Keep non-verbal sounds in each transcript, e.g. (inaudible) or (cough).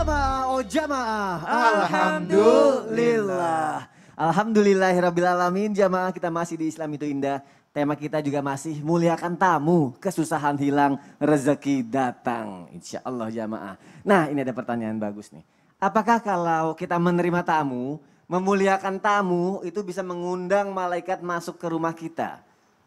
jamaah, oh jamaah. Alhamdulillah. alamin jamaah kita masih di Islam itu indah. Tema kita juga masih muliakan tamu, kesusahan hilang, rezeki datang. Insya Allah jamaah. Nah ini ada pertanyaan bagus nih. Apakah kalau kita menerima tamu, memuliakan tamu itu bisa mengundang malaikat masuk ke rumah kita?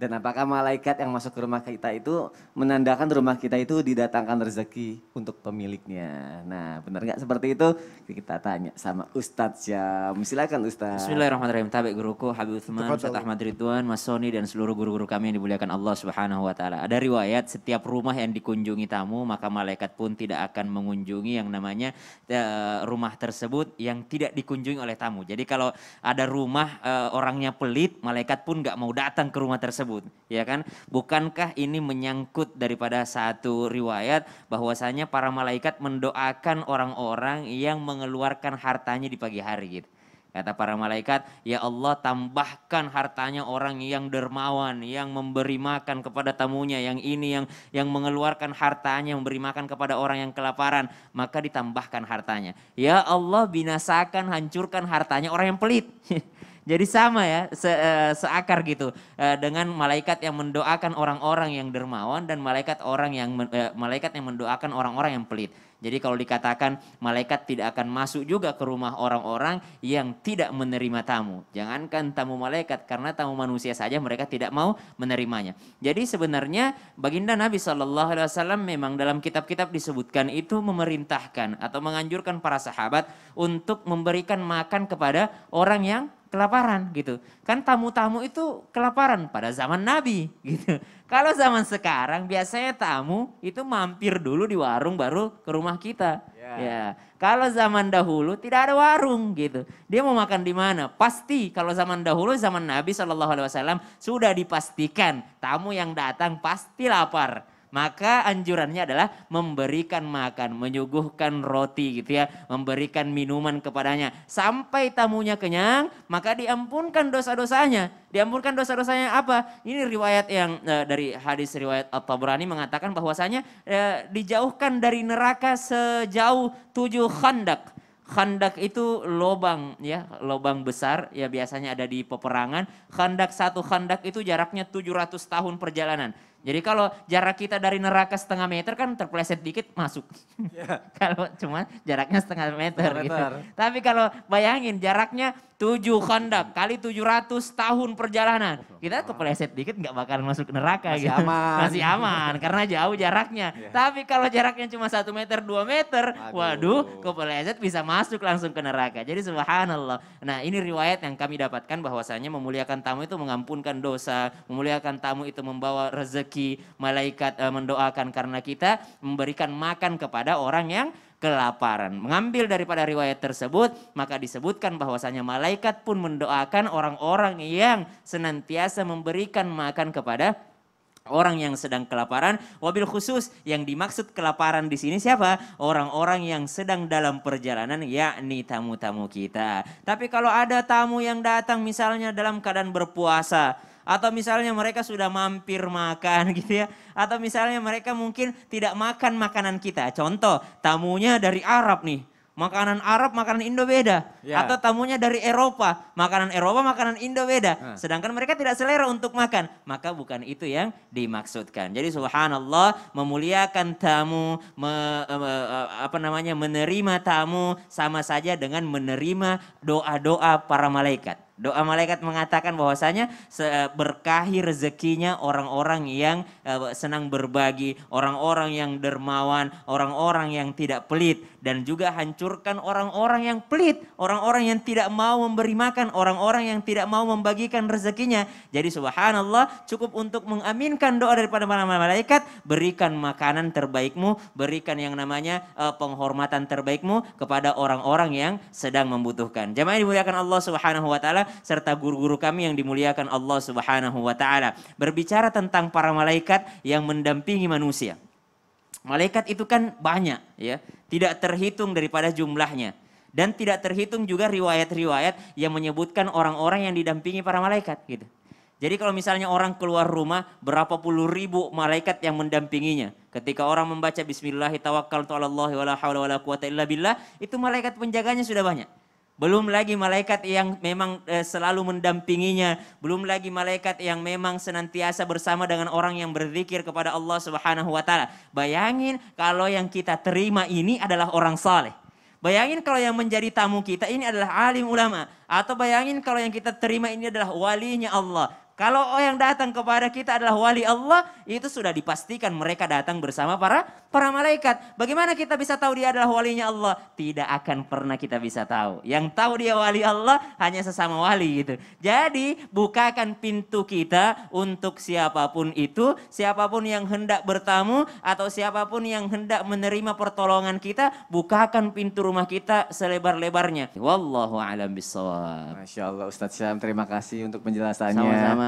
Dan apakah malaikat yang masuk ke rumah kita itu menandakan rumah kita itu didatangkan rezeki untuk pemiliknya. Nah benar nggak seperti itu? Kita tanya sama Ustadz ya. Silakan Ustadz. Bismillahirrahmanirrahim. Tabik guruku Habib Uthman, Ustadz Ahmad Ridwan, Mas Soni dan seluruh guru-guru kami yang dimuliakan Allah Subhanahu wa taala. Ada riwayat setiap rumah yang dikunjungi tamu maka malaikat pun tidak akan mengunjungi yang namanya eh, rumah tersebut yang tidak dikunjungi oleh tamu. Jadi kalau ada rumah eh, orangnya pelit, malaikat pun nggak mau datang ke rumah tersebut tersebut, ya kan? Bukankah ini menyangkut daripada satu riwayat bahwasanya para malaikat mendoakan orang-orang yang mengeluarkan hartanya di pagi hari gitu. Kata para malaikat, ya Allah tambahkan hartanya orang yang dermawan, yang memberi makan kepada tamunya, yang ini yang yang mengeluarkan hartanya, memberi makan kepada orang yang kelaparan, maka ditambahkan hartanya. Ya Allah binasakan, hancurkan hartanya orang yang pelit. (laughs) Jadi sama ya, se, eh, seakar gitu eh, dengan malaikat yang mendoakan orang-orang yang dermawan dan malaikat orang yang eh, malaikat yang mendoakan orang-orang yang pelit. Jadi kalau dikatakan malaikat tidak akan masuk juga ke rumah orang-orang yang tidak menerima tamu. Jangankan tamu malaikat karena tamu manusia saja mereka tidak mau menerimanya. Jadi sebenarnya baginda Nabi Shallallahu Alaihi Wasallam memang dalam kitab-kitab disebutkan itu memerintahkan atau menganjurkan para sahabat untuk memberikan makan kepada orang yang kelaparan gitu. Kan tamu-tamu itu kelaparan pada zaman Nabi (laughs) gitu. Kalau zaman sekarang biasanya tamu itu mampir dulu di warung baru ke rumah kita. Yeah. Ya. Kalau zaman dahulu tidak ada warung gitu. Dia mau makan di mana? Pasti kalau zaman dahulu zaman Nabi Shallallahu alaihi wasallam sudah dipastikan tamu yang datang pasti lapar maka anjurannya adalah memberikan makan, menyuguhkan roti gitu ya, memberikan minuman kepadanya. Sampai tamunya kenyang, maka diampunkan dosa-dosanya. Diampunkan dosa-dosanya apa? Ini riwayat yang e, dari hadis riwayat At-Tabrani mengatakan bahwasanya e, dijauhkan dari neraka sejauh tujuh khandak. Khandak itu lobang ya, lobang besar ya biasanya ada di peperangan. Khandak satu khandak itu jaraknya 700 tahun perjalanan. Jadi kalau jarak kita dari neraka setengah meter kan terpleset dikit masuk. Yeah. (laughs) kalau cuma jaraknya setengah meter, gitu. Tapi kalau bayangin jaraknya tujuh kondak kali tujuh ratus tahun perjalanan. Kita kepleset dikit nggak bakalan masuk neraka Masih gitu. aman. Masih aman karena jauh jaraknya. Yeah. Tapi kalau jaraknya cuma satu meter, dua meter, Aduh. waduh kepleset bisa masuk langsung ke neraka. Jadi subhanallah. Nah ini riwayat yang kami dapatkan bahwasanya memuliakan tamu itu mengampunkan dosa, memuliakan tamu itu membawa rezeki rezeki, malaikat uh, mendoakan karena kita, memberikan makan kepada orang yang kelaparan. Mengambil daripada riwayat tersebut, maka disebutkan bahwasanya malaikat pun mendoakan orang-orang yang senantiasa memberikan makan kepada orang yang sedang kelaparan. Wabil khusus yang dimaksud kelaparan di sini siapa? Orang-orang yang sedang dalam perjalanan yakni tamu-tamu kita. Tapi kalau ada tamu yang datang misalnya dalam keadaan berpuasa, atau misalnya mereka sudah mampir makan (laughs) gitu ya. Atau misalnya mereka mungkin tidak makan makanan kita. Contoh, tamunya dari Arab nih. Makanan Arab, makanan Indo beda. Yeah. Atau tamunya dari Eropa, makanan Eropa, makanan Indo beda. Uh. Sedangkan mereka tidak selera untuk makan. Maka bukan itu yang dimaksudkan. Jadi subhanallah memuliakan tamu, me, me, e, e, apa namanya menerima tamu sama saja dengan menerima doa-doa para malaikat. Doa malaikat mengatakan bahwasanya berkahi rezekinya orang-orang yang eh, senang berbagi, orang-orang yang dermawan, orang-orang yang tidak pelit dan juga hancurkan orang-orang yang pelit, orang-orang yang tidak mau memberi makan, orang-orang yang tidak mau membagikan rezekinya. Jadi subhanallah cukup untuk mengaminkan doa daripada para malaikat, berikan makanan terbaikmu, berikan yang namanya eh, penghormatan terbaikmu kepada orang-orang yang sedang membutuhkan. Jamaah dimuliakan Allah Subhanahu wa taala, serta guru-guru kami yang dimuliakan Allah Subhanahu wa taala. Berbicara tentang para malaikat yang mendampingi manusia. Malaikat itu kan banyak ya, tidak terhitung daripada jumlahnya. Dan tidak terhitung juga riwayat-riwayat yang menyebutkan orang-orang yang didampingi para malaikat gitu. Jadi kalau misalnya orang keluar rumah, berapa puluh ribu malaikat yang mendampinginya. Ketika orang membaca bismillah, tawakkal, tu'alallahi, wa la hawla quwata illa billah, itu malaikat penjaganya sudah banyak. Belum lagi malaikat yang memang eh, selalu mendampinginya. Belum lagi malaikat yang memang senantiasa bersama dengan orang yang berzikir kepada Allah Subhanahu wa taala. Bayangin kalau yang kita terima ini adalah orang saleh. Bayangin kalau yang menjadi tamu kita ini adalah alim ulama atau bayangin kalau yang kita terima ini adalah walinya Allah. Kalau oh yang datang kepada kita adalah wali Allah, itu sudah dipastikan mereka datang bersama para para malaikat. Bagaimana kita bisa tahu dia adalah walinya Allah? Tidak akan pernah kita bisa tahu. Yang tahu dia wali Allah hanya sesama wali gitu. Jadi bukakan pintu kita untuk siapapun itu, siapapun yang hendak bertamu atau siapapun yang hendak menerima pertolongan kita, bukakan pintu rumah kita selebar-lebarnya. Wallahu a'lam bishawab. Masya Allah Ustaz Syam, terima kasih untuk penjelasannya. Sama-sama.